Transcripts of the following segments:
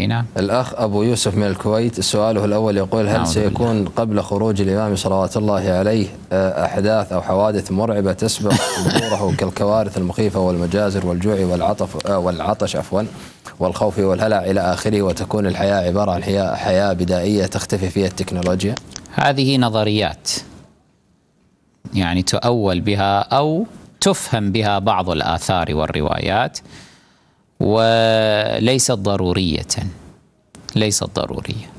اي نعم الاخ ابو يوسف من الكويت سؤاله الاول يقول هل سيكون بالله. قبل خروج الامام صلوات الله عليه آه، احداث او حوادث مرعبه تسبق ظهوره كالكوارث المخيفه والمجازر والجوع والعطف آه، والعطش عفوا والخوف والهلع الى اخره وتكون الحياه عباره عن حياه بدائيه تختفي فيها التكنولوجيا؟ هذه نظريات يعني تؤول بها او تفهم بها بعض الاثار والروايات وليست ضرورية ليست ضرورية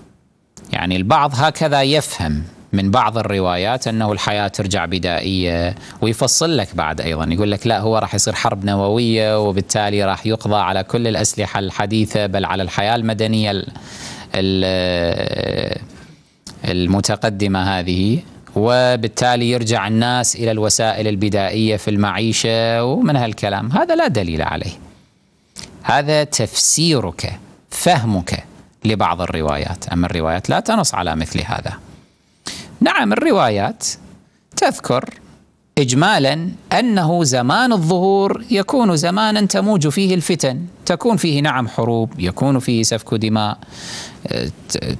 يعني البعض هكذا يفهم من بعض الروايات انه الحياه ترجع بدائيه ويفصل لك بعد ايضا يقول لك لا هو راح يصير حرب نوويه وبالتالي راح يقضى على كل الاسلحه الحديثه بل على الحياه المدنيه المتقدمه هذه وبالتالي يرجع الناس الى الوسائل البدائيه في المعيشه ومن هالكلام هذا لا دليل عليه هذا تفسيرك فهمك لبعض الروايات أما الروايات لا تنص على مثل هذا نعم الروايات تذكر إجمالا أنه زمان الظهور يكون زمانا تموج فيه الفتن تكون فيه نعم حروب يكون فيه سفك دماء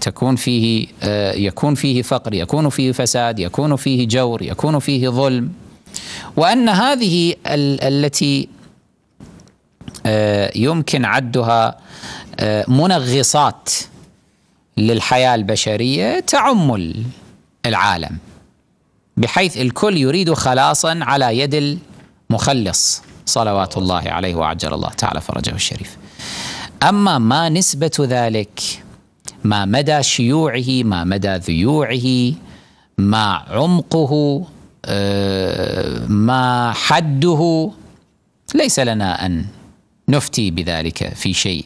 تكون فيه آه، يكون فيه فقر يكون فيه فساد يكون فيه جور يكون فيه ظلم وأن هذه التي آه، يمكن عدها آه، منغصات للحياه البشريه تعم العالم بحيث الكل يريد خلاصا على يد المخلص صلوات الله عليه وعجل الله تعالى فرجه الشريف. اما ما نسبه ذلك ما مدى شيوعه، ما مدى ذيوعه، ما عمقه، آه، ما حده ليس لنا ان نفتي بذلك في شيء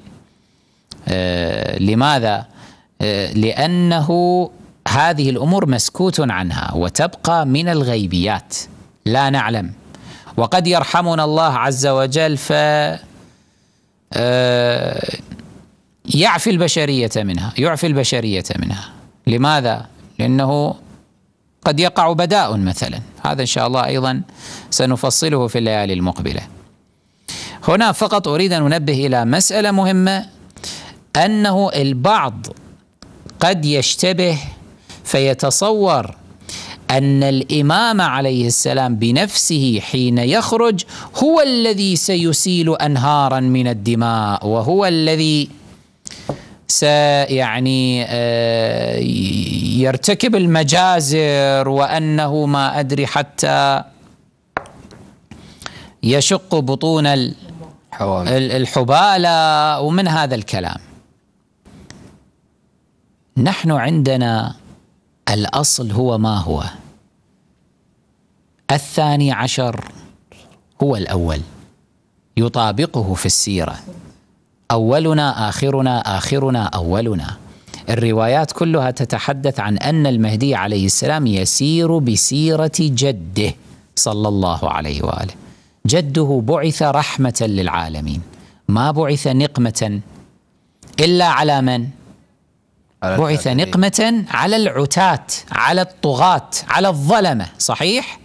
آه، لماذا آه، لانه هذه الامور مسكوت عنها وتبقى من الغيبيات لا نعلم وقد يرحمنا الله عز وجل ف آه، يعفي البشرية منها يعفي البشرية منها لماذا؟ لأنه قد يقع بداء مثلا هذا إن شاء الله أيضا سنفصله في الليالي المقبله هنا فقط أريد أن أنبه إلى مسألة مهمة أنه البعض قد يشتبه فيتصور أن الإمام عليه السلام بنفسه حين يخرج هو الذي سيسيل أنهارا من الدماء وهو الذي سيعني آه، يرتكب المجازر وأنه ما أدري حتى يشق بطون حوامل. الحبالة ومن هذا الكلام نحن عندنا الأصل هو ما هو الثاني عشر هو الأول يطابقه في السيرة أولنا آخرنا آخرنا أولنا الروايات كلها تتحدث عن أن المهدي عليه السلام يسير بسيرة جده صلى الله عليه وآله جده بعث رحمة للعالمين ما بعث نقمة إلا على من؟ على بعث نقمة على العتاة على الطغاة على الظلمة صحيح؟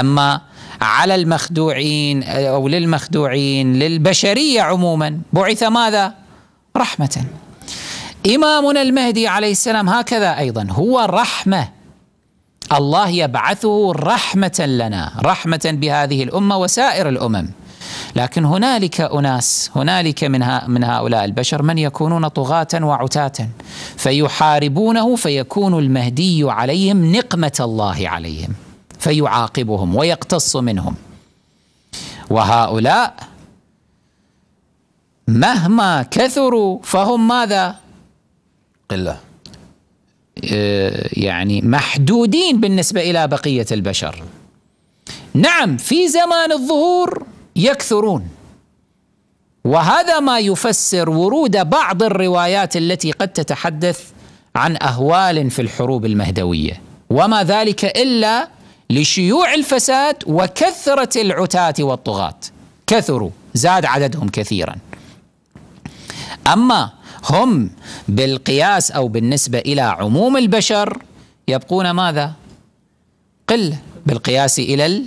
أما على المخدوعين أو للمخدوعين للبشرية عموما بعث ماذا؟ رحمة إمامنا المهدي عليه السلام هكذا أيضا هو رحمة الله يبعثه رحمة لنا رحمة بهذه الأمة وسائر الأمم لكن هنالك أناس هنالك من, من هؤلاء البشر من يكونون طغاة وعتاة فيحاربونه فيكون المهدي عليهم نقمة الله عليهم فيعاقبهم ويقتص منهم وهؤلاء مهما كثروا فهم ماذا؟ قله آه، يعني محدودين بالنسبة إلى بقية البشر نعم في زمان الظهور يكثرون وهذا ما يفسر ورود بعض الروايات التي قد تتحدث عن أهوال في الحروب المهدوية وما ذلك إلا لشيوع الفساد وكثرة العتاة والطغاة كثروا زاد عددهم كثيرا أما هم بالقياس أو بالنسبة إلى عموم البشر يبقون ماذا؟ قلة بالقياس إلى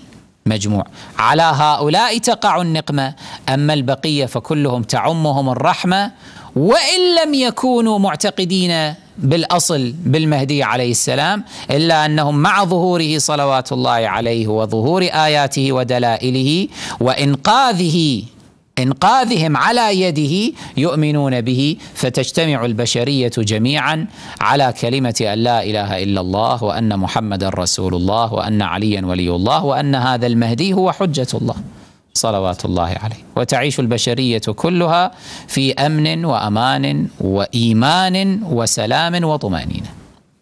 المجموع على هؤلاء تقع النقمة أما البقية فكلهم تعمهم الرحمة وإن لم يكونوا معتقدين بالاصل بالمهدي عليه السلام الا انهم مع ظهوره صلوات الله عليه وظهور اياته ودلائله وانقاذه انقاذهم على يده يؤمنون به فتجتمع البشريه جميعا على كلمه ان لا اله الا الله وان محمدا رسول الله وان عليا ولي الله وان هذا المهدي هو حجه الله صلوات الله عليه وتعيش البشريه كلها في امن وامان وايمان وسلام وطمانينه